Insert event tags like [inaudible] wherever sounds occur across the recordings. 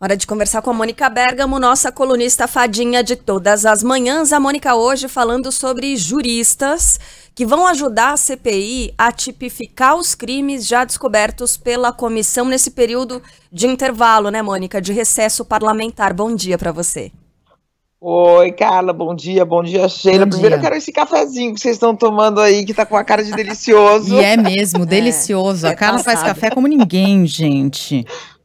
Hora de conversar com a Mônica Bergamo, nossa colunista fadinha de todas as manhãs. A Mônica hoje falando sobre juristas que vão ajudar a CPI a tipificar os crimes já descobertos pela comissão nesse período de intervalo, né, Mônica, de recesso parlamentar. Bom dia para você. Oi, Carla, bom dia, bom dia, Sheila. Bom Primeiro dia. eu quero esse cafezinho que vocês estão tomando aí, que tá com a cara de [laughs] delicioso. e é mesmo, [laughs] é. delicioso. É, a Carla é faz café como ninguém, gente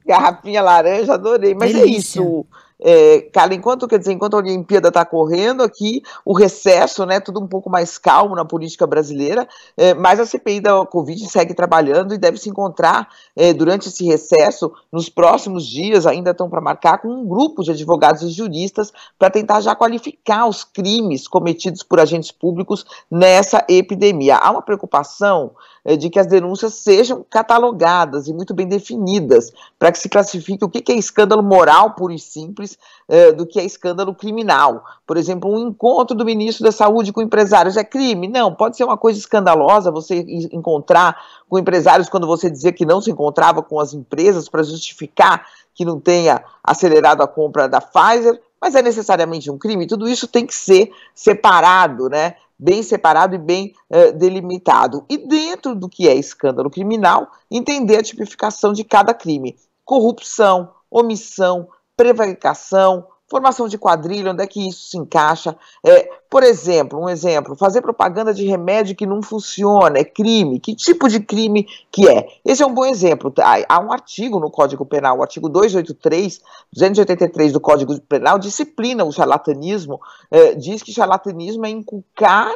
garrafinha laranja, adorei. Mas é Delícia. é isso. É, cara, enquanto, quer dizer, enquanto a Olimpíada está correndo aqui, o recesso, né, tudo um pouco mais calmo na política brasileira, é, mas a CPI da Covid segue trabalhando e deve se encontrar é, durante esse recesso, nos próximos dias, ainda estão para marcar, com um grupo de advogados e juristas para tentar já qualificar os crimes cometidos por agentes públicos nessa epidemia. Há uma preocupação é, de que as denúncias sejam catalogadas e muito bem definidas, para que se classifique o que é escândalo moral puro e simples é, do que é escândalo criminal. Por exemplo, um encontro do ministro da Saúde com empresários é crime? Não, pode ser uma coisa escandalosa você encontrar com empresários quando você dizer que não se encontrava com as empresas para justificar que não tenha acelerado a compra da Pfizer, mas é necessariamente um crime? Tudo isso tem que ser separado, né? bem separado e bem eh, delimitado. E dentro do que é escândalo criminal, entender a tipificação de cada crime: corrupção, omissão, prevaricação, Formação de quadrilha, onde é que isso se encaixa? É, por exemplo, um exemplo, fazer propaganda de remédio que não funciona, é crime. Que tipo de crime que é? Esse é um bom exemplo. Tá, há um artigo no Código Penal, o artigo 283, 283 do Código Penal, disciplina o charlatanismo, é, diz que charlatanismo é inculcar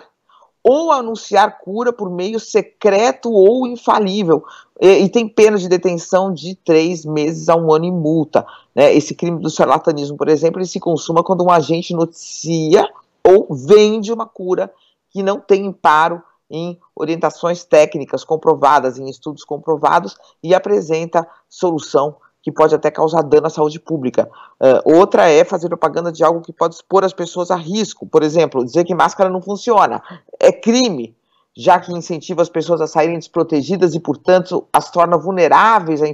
ou anunciar cura por meio secreto ou infalível. E, e, tem pena de detenção de três meses a um ano e multa. Né? Esse crime do charlatanismo, por exemplo, ele se consuma quando um agente noticia ou vende uma cura que não tem imparo em orientações técnicas comprovadas, em estudos comprovados, e apresenta solução que pode até causar dano à saúde pública. Uh, outra é fazer propaganda de algo que pode expor as pessoas a risco. Por exemplo, dizer que máscara não funciona é crime, já que incentiva as pessoas a saírem desprotegidas e, portanto, as torna vulneráveis a,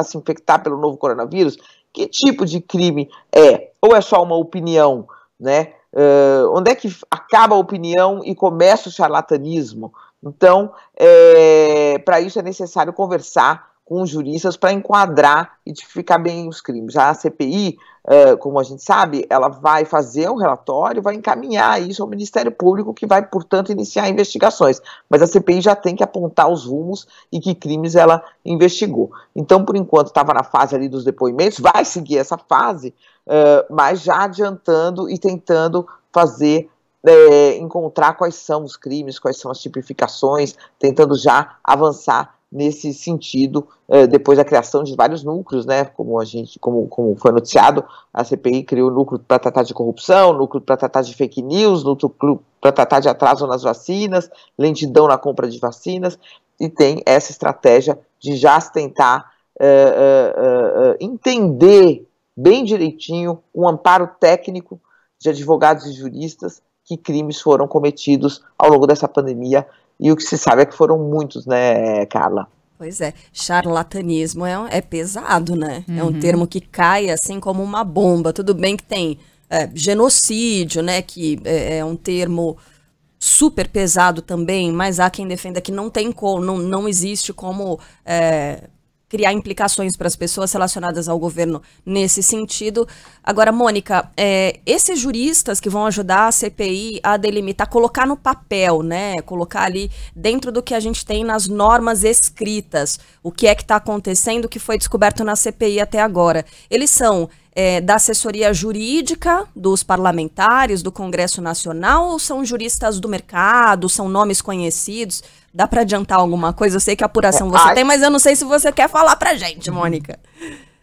a se infectar pelo novo coronavírus. Que tipo de crime é? Ou é só uma opinião, né? Uh, onde é que acaba a opinião e começa o charlatanismo? Então, é, para isso é necessário conversar com os juristas para enquadrar e tipificar bem os crimes. A CPI, é, como a gente sabe, ela vai fazer um relatório, vai encaminhar isso ao Ministério Público, que vai, portanto, iniciar investigações. Mas a CPI já tem que apontar os rumos e que crimes ela investigou. Então, por enquanto, estava na fase ali dos depoimentos, vai seguir essa fase, é, mas já adiantando e tentando fazer é, encontrar quais são os crimes, quais são as tipificações, tentando já avançar nesse sentido, eh, depois da criação de vários núcleos, né, como a gente, como, como foi noticiado, a CPI criou núcleo para tratar de corrupção, núcleo para tratar de fake news, núcleo para tratar de atraso nas vacinas, lentidão na compra de vacinas, e tem essa estratégia de já tentar eh, eh, entender bem direitinho um amparo técnico de advogados e juristas que crimes foram cometidos ao longo dessa pandemia e o que se sabe é que foram muitos, né, Carla? Pois é, charlatanismo é, é pesado, né? Uhum. É um uhum. termo que cai assim como uma bomba. Tudo bem que tem é, genocídio, né? Que é, é, um termo super pesado também, mas há quem defenda que não tem como, não, não existe como é, criar implicações para as pessoas relacionadas ao governo nesse sentido. Agora, Mônica, é, esses juristas que vão ajudar a CPI a delimitar, colocar no papel, né? Colocar ali dentro do que a gente tem nas normas escritas, o que é que está acontecendo, o que foi descoberto na CPI até agora. Eles são é, da assessoria jurídica dos parlamentares do Congresso Nacional ou são juristas do mercado, são nomes conhecidos? Dá para adiantar alguma coisa? Eu sei que apuração é, você Ai. tem, mas eu não sei se você quer falar para gente, Mônica.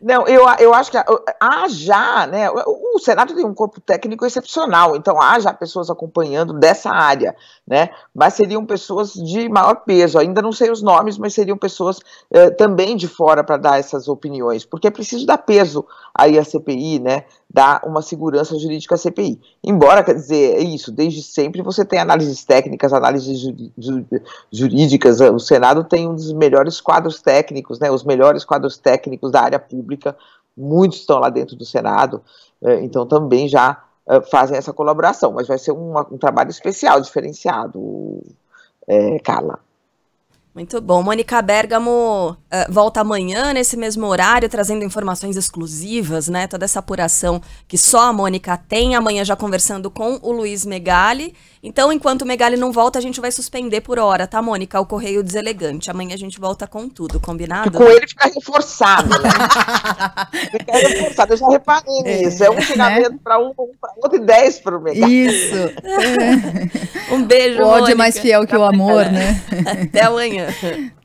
Não, eu, eu acho que há já, né? o Senado tem um corpo técnico excepcional, então há já pessoas acompanhando dessa área, né? Mas seriam pessoas de maior peso, ainda não sei os nomes, mas seriam pessoas eh, também de fora para dar essas opiniões, porque é preciso dar peso aí à CPI, né? Dar uma segurança jurídica à CPI. Embora, quer dizer, é isso, desde sempre você tem análises técnicas, análises ju ju jurídicas, o Senado tem um dos melhores quadros técnicos, né? Os melhores quadros técnicos da área pública muitos estão lá dentro do Senado, é, então também já é, fazem essa colaboração, mas vai ser um trabalho especial, diferenciado, é, Carla. Muito bom. Mônica Bergamo uh, volta amanhã nesse mesmo horário, trazendo informações exclusivas, né? Toda essa apuração que só a Mônica tem. Amanhã já conversando com o Luiz Megali. Então, enquanto o Megali não volta, a gente vai suspender por hora, tá, Mônica? O Correio Deselegante. Amanhã a gente volta com tudo, combinado? com ele fica reforçado, né? [laughs] fica reforçado. Eu já reparei é, nisso. É um né? xingamento né? para um, um para outro e dez para o Megali. Isso. [laughs] um beijo, O ódio Mônica. é mais fiel que o amor, né? Até amanhã. yeah. [laughs] [laughs]